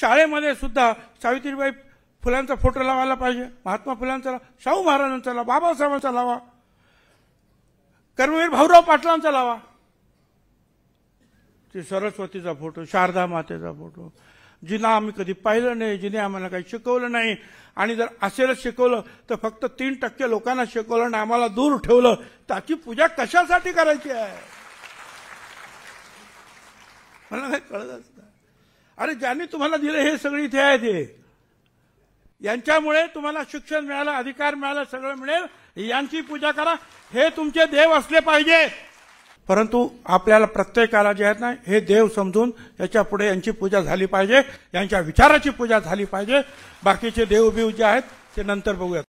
शाळेमध्ये सुद्धा सावित्रीबाई फुलांचा फोटो लावायला पाहिजे महात्मा फुलांचा शाहू महाराजांचा लावा बाबासाहेबांचा लावा कर्मवीर भाऊराव पाटलांचा लावा ते सरस्वतीचा फोटो शारदा मातेचा फोटो जिना आम्ही कधी पाहिलं नाही जिने आम्हाला काही शिकवलं नाही आणि जर असेलच शिकवलं तर फक्त तीन टक्के लोकांना शिकवलं आणि आम्हाला दूर ठेवलं त्याची पूजा कशासाठी करायची आहे मला काही कळत असतं अरे ज्यांनी तुम्हाला दिले हे सगळे इथे आहे ते यांच्यामुळे तुम्हाला शिक्षण मिळालं अधिकार मिळालं सगळं मिळेल यांची पूजा करा हे तुमचे देव असले पाहिजे परंतु आपल्याला प्रत्येकाला जे आहेत ना हे देव समजून याच्या पुढे यांची पूजा झाली पाहिजे यांच्या विचाराची पूजा झाली पाहिजे बाकीचे देवबीव जे आहेत ते नंतर बघूयात